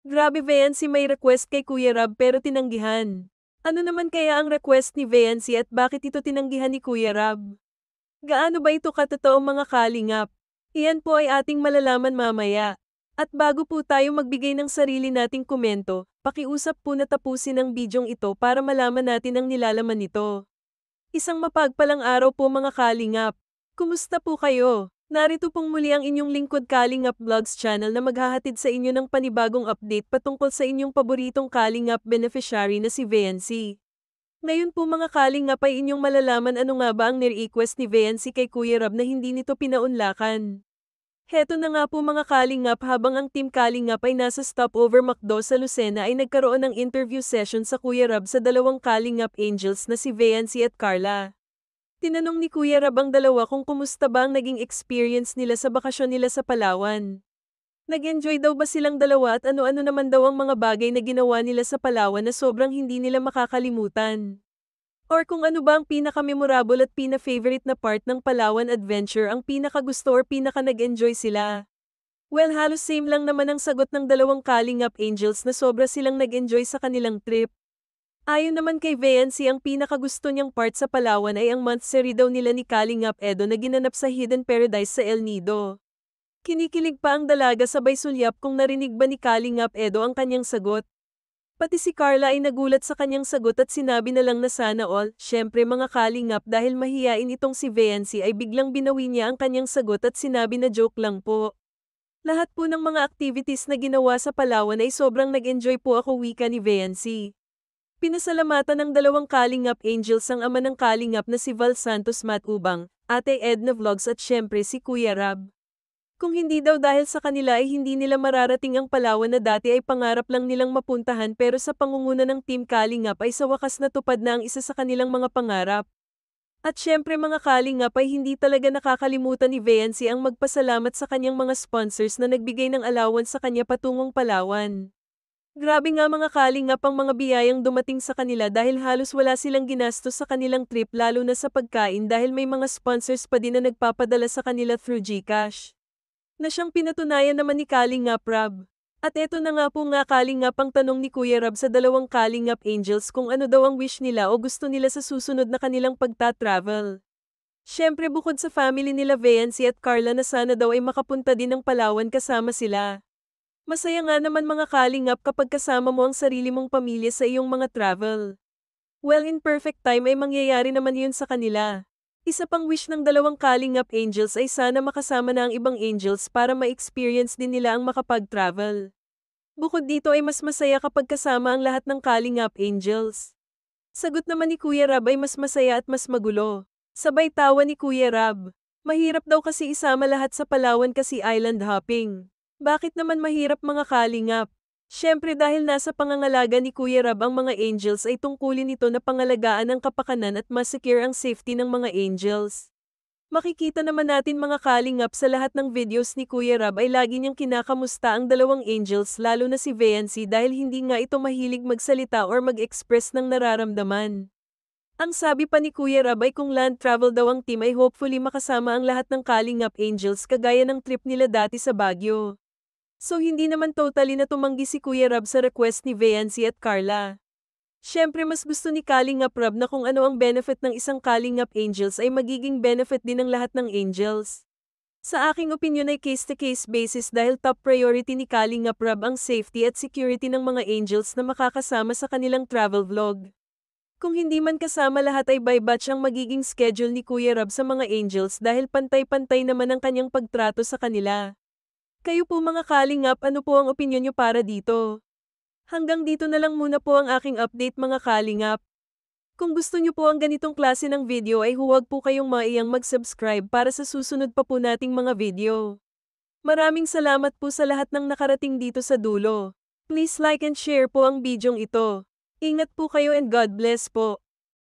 Grabe Veyansi may request kay Kuya Rab pero tinanggihan. Ano naman kaya ang request ni Veyansi at bakit ito tinanggihan ni Kuya Rab? Gaano ba ito katotoong mga kalingap? Iyan po ay ating malalaman mamaya. At bago po tayo magbigay ng sarili nating komento, pakiusap po na tapusin ang bidyong ito para malaman natin ang nilalaman nito. Isang mapagpalang araw po mga kalingap. Kumusta po kayo? Narito pong muli ang inyong lingkod Kalingap Vlogs channel na maghahatid sa inyo ng panibagong update patungkol sa inyong paboritong Kalingap beneficiary na si VNC. Ngayon po mga Kalingap ay inyong malalaman ano nga ba ang nirequest ni VNC kay Kuya Rob na hindi nito pinaunlakan. Heto na nga po mga Kalingap habang ang team Kalingap ay nasa stopover McDo sa Lucena ay nagkaroon ng interview session sa Kuya Rob sa dalawang Kalingap Angels na si VNC at Carla. Tinanong ni Kuya Rabang dalawa kung kumusta ba ang naging experience nila sa bakasyon nila sa Palawan. Nag-enjoy daw ba silang dalawa at ano-ano naman daw ang mga bagay na ginawa nila sa Palawan na sobrang hindi nila makakalimutan. Or kung ano ba ang pinaka-memorable at pina favorite na part ng Palawan Adventure ang pinaka-gusto or pinaka-nag-enjoy sila. Well halos same lang naman ang sagot ng dalawang calling up Angels na sobra silang nag-enjoy sa kanilang trip. Ayon naman kay VNC ang pinakagusto niyang part sa Palawan ay ang month seri daw nila ni Kalingap Edo na ginanap sa Hidden Paradise sa El Nido. Kinikilig pa ang dalaga sabay sulyap kung narinig ba ni Kalingap Edo ang kanyang sagot. Pati si Carla ay nagulat sa kanyang sagot at sinabi na lang na sana all, syempre mga kalingap dahil mahiyain itong si VNC ay biglang binawi niya ang kanyang sagot at sinabi na joke lang po. Lahat po ng mga activities na ginawa sa Palawan ay sobrang nag-enjoy po ako wika ni VNC. Pinasalamatan ng dalawang Kalingap Angels ang ama ng Kalingap na si Val Santos Matubang, Ate Edna Vlogs at syempre si Kuya Rab. Kung hindi daw dahil sa kanila ay hindi nila mararating ang Palawan na dati ay pangarap lang nilang mapuntahan pero sa pangunguna ng Team Kalingap ay sa wakas natupad na ang isa sa kanilang mga pangarap. At syempre mga Kalingap ay hindi talaga nakakalimutan ni Veancy ang magpasalamat sa kanyang mga sponsors na nagbigay ng alawan sa kanya patungong Palawan. Grabe nga mga kalingap ang mga biyayang dumating sa kanila dahil halos wala silang ginastos sa kanilang trip lalo na sa pagkain dahil may mga sponsors pa din na nagpapadala sa kanila through GCash. Na siyang pinatunayan naman ni Kalingap Rab. At eto na nga po nga Kalingap ang tanong ni Kuya Rab sa dalawang Kalingap Angels kung ano daw ang wish nila o gusto nila sa susunod na kanilang pagta-travel. Siyempre bukod sa family nila Veancy at Carla na sana daw ay makapunta din ng Palawan kasama sila. Masaya nga naman mga kalingap kapag kasama mo ang sarili mong pamilya sa iyong mga travel. Well in perfect time ay mangyayari naman yun sa kanila. Isa pang wish ng dalawang kalingap angels ay sana makasama na ang ibang angels para ma-experience din nila ang makapag-travel. Bukod dito ay mas masaya kapag kasama ang lahat ng kalingap angels. Sagot naman ni Kuya Rab ay mas masaya at mas magulo. Sabay tawa ni Kuya Rab. Mahirap daw kasi isama lahat sa Palawan kasi island hopping. Bakit naman mahirap mga kalingap? Siyempre dahil nasa pangangalaga ni Kuya Rab ang mga angels ay tungkulin nito na pangalagaan ang kapakanan at masecure ang safety ng mga angels. Makikita naman natin mga kalingap sa lahat ng videos ni Kuya Rab ay lagi niyang kinakamusta ang dalawang angels lalo na si Veyancy dahil hindi nga ito mahilig magsalita or mag-express ng nararamdaman. Ang sabi pa ni Kuya Rab ay kung land travel daw ang team ay hopefully makasama ang lahat ng kalingap angels kagaya ng trip nila dati sa Baguio. So hindi naman totally na tumanggi si Kuya Rab sa request ni Veancy at Carla. Siyempre mas gusto ni Kalingap Rab na kung ano ang benefit ng isang Kalingap Angels ay magiging benefit din ng lahat ng Angels. Sa aking opinion ay case-to-case -case basis dahil top priority ni Kalingap Rab ang safety at security ng mga Angels na makakasama sa kanilang travel vlog. Kung hindi man kasama lahat ay by batch ang magiging schedule ni Kuya Rab sa mga Angels dahil pantay-pantay naman ang kanyang pagtrato sa kanila. Kayo po mga kalingap ano po ang opinion nyo para dito? Hanggang dito na lang muna po ang aking update mga kalingap. Kung gusto nyo po ang ganitong klase ng video ay huwag po kayong maiyang mag-subscribe para sa susunod pa po nating mga video. Maraming salamat po sa lahat ng nakarating dito sa dulo. Please like and share po ang bidyong ito. Ingat po kayo and God bless po.